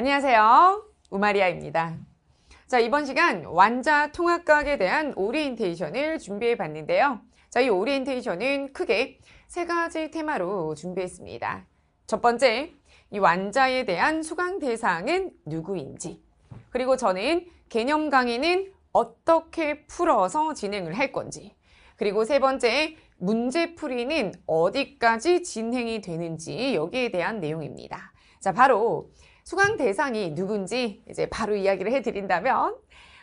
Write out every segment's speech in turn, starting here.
안녕하세요. 우마리아입니다. 자, 이번 시간 완자 통합과학에 대한 오리엔테이션을 준비해 봤는데요. 자, 이 오리엔테이션은 크게 세 가지 테마로 준비했습니다. 첫 번째, 이 완자에 대한 수강 대상은 누구인지. 그리고 저는 개념 강의는 어떻게 풀어서 진행을 할 건지. 그리고 세 번째, 문제풀이는 어디까지 진행이 되는지 여기에 대한 내용입니다. 자, 바로 수강 대상이 누군지 이제 바로 이야기를 해드린다면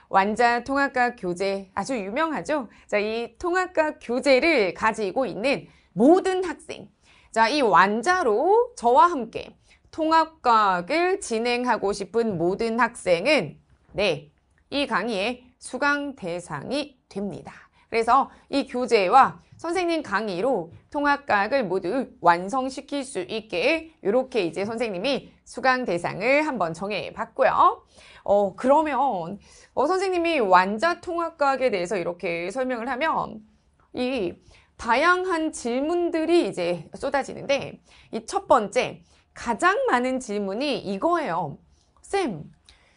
완자 통합과 교재 아주 유명하죠. 자, 이 통합과 교재를 가지고 있는 모든 학생. 자, 이 완자로 저와 함께 통합과학을 진행하고 싶은 모든 학생은 네, 이 강의의 수강 대상이 됩니다. 그래서 이 교재와 선생님 강의로 통합과학을 모두 완성시킬 수 있게 이렇게 이제 선생님이 수강 대상을 한번 정해봤고요. 어, 그러면 어, 선생님이 완자 통합과학에 대해서 이렇게 설명을 하면 이 다양한 질문들이 이제 쏟아지는데 이 첫 번째 가장 많은 질문이 이거예요. 쌤,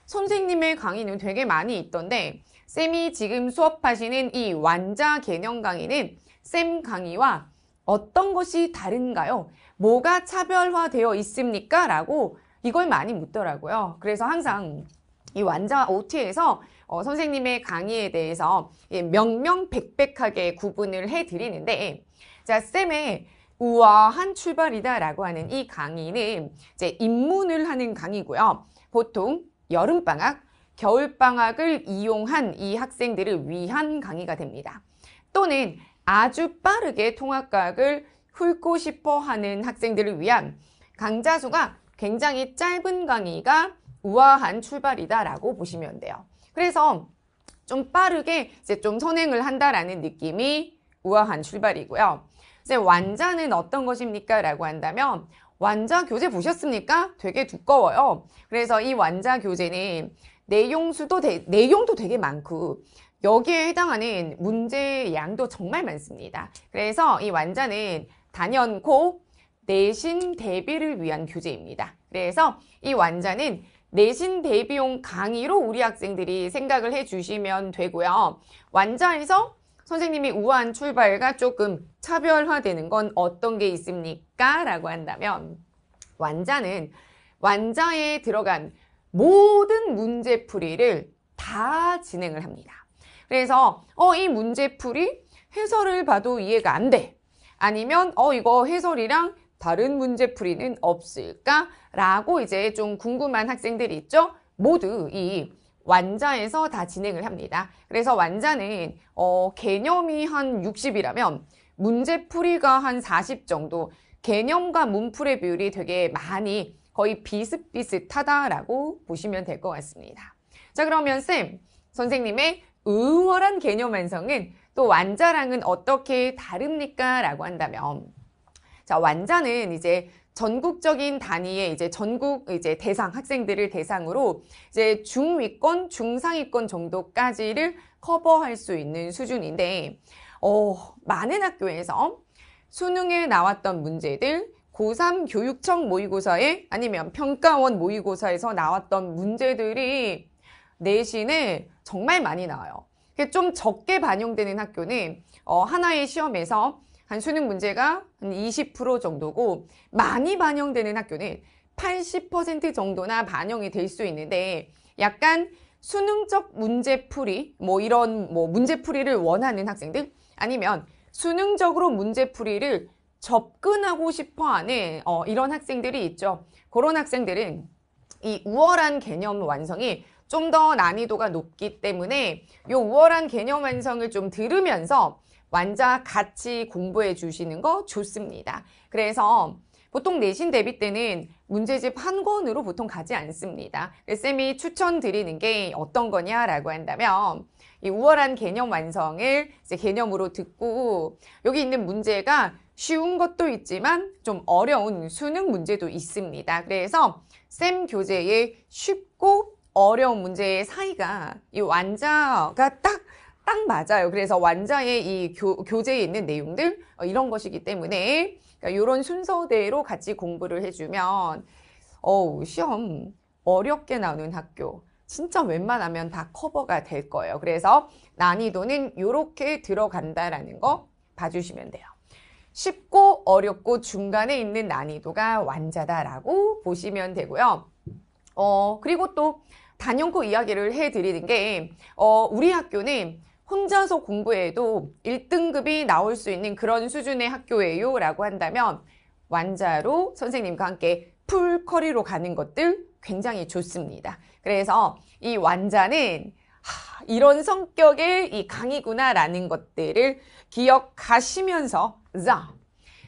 선생님의 강의는 되게 많이 있던데 쌤이 지금 수업하시는 이 완자 개념 강의는 쌤 강의와 어떤 것이 다른가요? 뭐가 차별화되어 있습니까? 라고 이걸 많이 묻더라고요. 그래서 항상 이 완자 OT에서 어, 선생님의 강의에 대해서 예, 명명백백하게 구분을 해드리는데 자 쌤의 우아한 출발이다 라고 하는 이 강의는 이제 입문을 하는 강의고요. 보통 여름방학, 겨울방학을 이용한 이 학생들을 위한 강의가 됩니다. 또는 아주 빠르게 통합과학을 훑고 싶어 하는 학생들을 위한 강좌 수가 굉장히 짧은 강의가 우아한 출발이다라고 보시면 돼요. 그래서 좀 빠르게 이제 좀 선행을 한다라는 느낌이 우아한 출발이고요. 이제 완자는 어떤 것입니까? 라고 한다면 완자 교재 보셨습니까? 되게 두꺼워요. 그래서 이 완자 교재는 내용수도 되, 내용도 되게 많고 여기에 해당하는 문제 의 양도 정말 많습니다. 그래서 이 완자는 단연코 내신 대비를 위한 교재입니다. 그래서 이 완자는 내신 대비용 강의로 우리 학생들이 생각을 해주시면 되고요. 완자에서 선생님이 우한 출발과 조금 차별화되는 건 어떤 게 있습니까? 라고 한다면 완자는 완자에 들어간 모든 문제풀이를 다 진행을 합니다. 그래서 어 이 문제풀이 해설을 봐도 이해가 안 돼. 아니면 어 이거 해설이랑 다른 문제풀이는 없을까? 라고 이제 좀 궁금한 학생들이 있죠? 모두 이 완자에서 다 진행을 합니다. 그래서 완자는 어, 개념이 한 60이라면 문제풀이가 한 40 정도 개념과 문풀의 비율이 되게 많이 거의 비슷비슷하다라고 보시면 될 것 같습니다. 자 그러면 쌤, 선생님의 우월한 개념 완성은 또 완자랑은 어떻게 다릅니까? 라고 한다면 자 완자는 이제 전국적인 단위의 이제 전국 이제 대상 학생들을 대상으로 이제 중위권 중상위권 정도까지를 커버할 수 있는 수준인데 어, 많은 학교에서 수능에 나왔던 문제들 고3 교육청 모의고사에 아니면 평가원 모의고사에서 나왔던 문제들이 내신을 정말 많이 나와요. 좀 적게 반영되는 학교는 어, 하나의 시험에서 한 수능 문제가 한 20% 정도고 많이 반영되는 학교는 80% 정도나 반영이 될 수 있는데 약간 수능적 문제풀이 뭐 이런 뭐 문제풀이를 원하는 학생들 아니면 수능적으로 문제풀이를 접근하고 싶어하는 어, 이런 학생들이 있죠. 그런 학생들은 이 우월한 개념 완성이 좀더 난이도가 높기 때문에 이 우월한 개념 완성을 좀 들으면서 완자 같이 공부해 주시는 거 좋습니다. 그래서 보통 내신 대비 때는 문제집 한 권으로 보통 가지 않습니다. 그 쌤이 추천드리는 게 어떤 거냐라고 한다면 이 우월한 개념 완성을 이제 개념으로 듣고 여기 있는 문제가 쉬운 것도 있지만 좀 어려운 수능 문제도 있습니다. 그래서 쌤 교재에 쉽고 어려운 문제의 사이가 이 완자가 딱, 딱 맞아요. 그래서 완자의 이 교, 교재에 있는 내용들, 어, 이런 것이기 때문에, 그러니까 이런 순서대로 같이 공부를 해주면, 어우, 시험 어렵게 나오는 학교. 진짜 웬만하면 다 커버가 될 거예요. 그래서 난이도는 이렇게 들어간다라는 거 봐주시면 돼요. 쉽고 어렵고 중간에 있는 난이도가 완자다라고 보시면 되고요. 어, 그리고 또 단연코 이야기를 해드리는 게 어, 우리 학교는 혼자서 공부해도 1등급이 나올 수 있는 그런 수준의 학교예요 라고 한다면 완자로 선생님과 함께 풀커리로 가는 것들 굉장히 좋습니다. 그래서 이 완자는 하, 이런 성격의 이강이구나라는 것들을 기억하시면서 자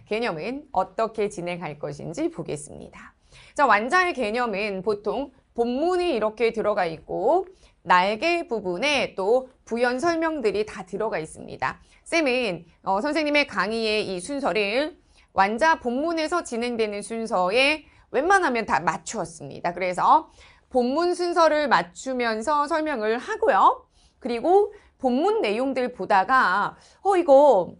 개념은 어떻게 진행할 것인지 보겠습니다. 자 완자의 개념은 보통 본문이 이렇게 들어가 있고 날개 부분에 또 부연 설명들이 다 들어가 있습니다. 쌤은 어, 선생님의 강의의 이 순서를 완자 본문에서 진행되는 순서에 웬만하면 다 맞추었습니다. 그래서 본문 순서를 맞추면서 설명을 하고요. 그리고 본문 내용들 보다가 어 이거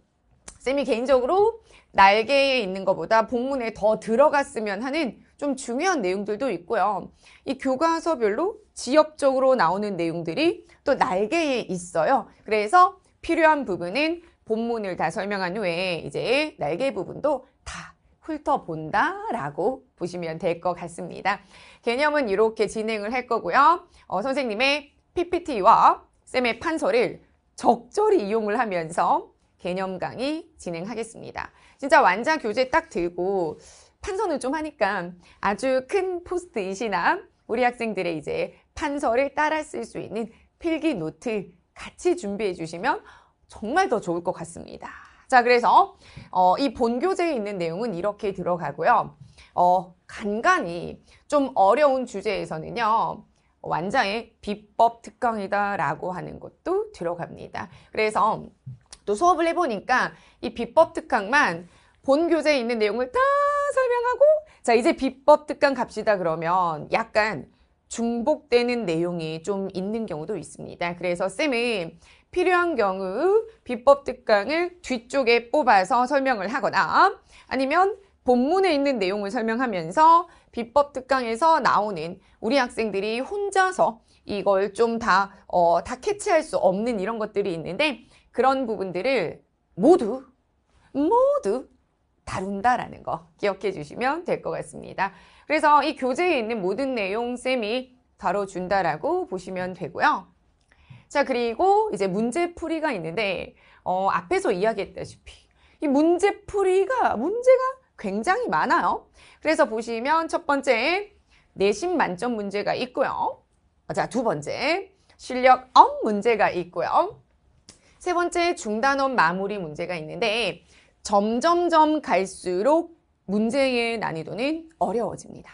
쌤이 개인적으로 날개에 있는 것보다 본문에 더 들어갔으면 하는 좀 중요한 내용들도 있고요. 이 교과서별로 지역적으로 나오는 내용들이 또 날개에 있어요. 그래서 필요한 부분은 본문을 다 설명한 후에 이제 날개 부분도 다 훑어본다 라고 보시면 될 것 같습니다. 개념은 이렇게 진행을 할 거고요. 어, 선생님의 PPT와 쌤의 판서를 적절히 이용을 하면서 개념 강의 진행하겠습니다. 진짜 완자 교재 딱 들고 판선을 좀 하니까 아주 큰 포스트잇이나 우리 학생들의 이제 판서를 따라 쓸 수 있는 필기 노트 같이 준비해 주시면 정말 더 좋을 것 같습니다. 자, 그래서 어, 이 본교재에 있는 내용은 이렇게 들어가고요. 어, 간간이 좀 어려운 주제에서는요. 완자의 비법 특강이다라고 하는 것도 들어갑니다. 그래서 또 수업을 해보니까 이 비법 특강만 본 교재에 있는 내용을 다 설명하고 자 이제 비법 특강 갑시다 그러면 약간 중복되는 내용이 좀 있는 경우도 있습니다. 그래서 쌤은 필요한 경우 비법 특강을 뒤쪽에 뽑아서 설명을 하거나 아니면 본문에 있는 내용을 설명하면서 비법 특강에서 나오는 우리 학생들이 혼자서 이걸 좀 다 어, 다 캐치할 수 없는 이런 것들이 있는데 그런 부분들을 모두 모두 다룬다라는 거 기억해 주시면 될 것 같습니다. 그래서 이 교재에 있는 모든 내용 쌤이 다뤄준다라고 보시면 되고요. 자, 그리고 이제 문제풀이가 있는데 어, 앞에서 이야기했다시피 이 문제풀이가 문제가 굉장히 많아요. 그래서 보시면 첫 번째 내신 만점 문제가 있고요. 자, 두 번째 실력 업 문제가 있고요. 세 번째 중단원 마무리 문제가 있는데 점점점 갈수록 문제의 난이도는 어려워집니다.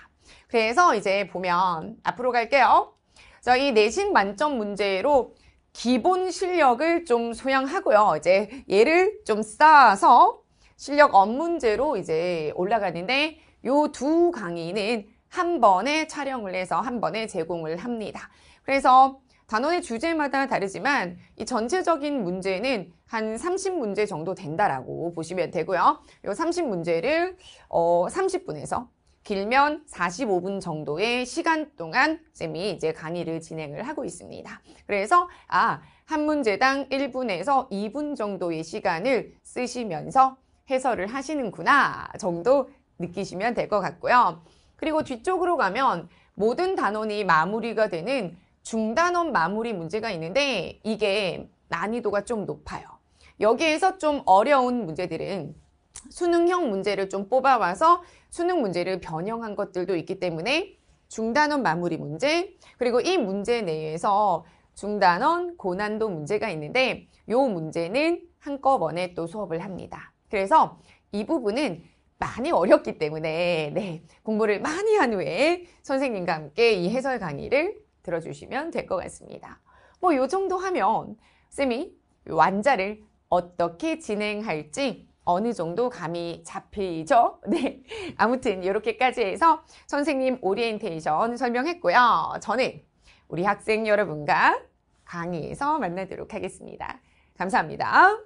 그래서 이제 보면 앞으로 갈게요. 자, 이 내신 만점 문제로 기본 실력을 좀 소양하고요. 이제 얘를 좀 쌓아서 실력 업 문제로 이제 올라가는데 요두 강의는 한 번에 촬영을 해서 한 번에 제공을 합니다. 그래서 단원의 주제마다 다르지만 이 전체적인 문제는 한 30문제 정도 된다라고 보시면 되고요. 이 30문제를 어 30분에서 길면 45분 정도의 시간 동안 쌤이 이제 강의를 진행을 하고 있습니다. 그래서 아, 한 문제당 1분에서 2분 정도의 시간을 쓰시면서 해설을 하시는구나 정도 느끼시면 될 것 같고요. 그리고 뒤쪽으로 가면 모든 단원이 마무리가 되는 중단원 마무리 문제가 있는데 이게 난이도가 좀 높아요. 여기에서 좀 어려운 문제들은 수능형 문제를 좀 뽑아와서 수능 문제를 변형한 것들도 있기 때문에 중단원 마무리 문제 그리고 이 문제 내에서 중단원 고난도 문제가 있는데 이 문제는 한꺼번에 또 수업을 합니다. 그래서 이 부분은 많이 어렵기 때문에 네, 공부를 많이 한 후에 선생님과 함께 이 해설 강의를 들어주시면 될 것 같습니다. 뭐요 정도 하면 쌤이 완자를 어떻게 진행할지 어느 정도 감이 잡히죠? 네. 아무튼 이렇게까지 해서 선생님 오리엔테이션 설명했고요. 저는 우리 학생 여러분과 강의에서 만나도록 하겠습니다. 감사합니다.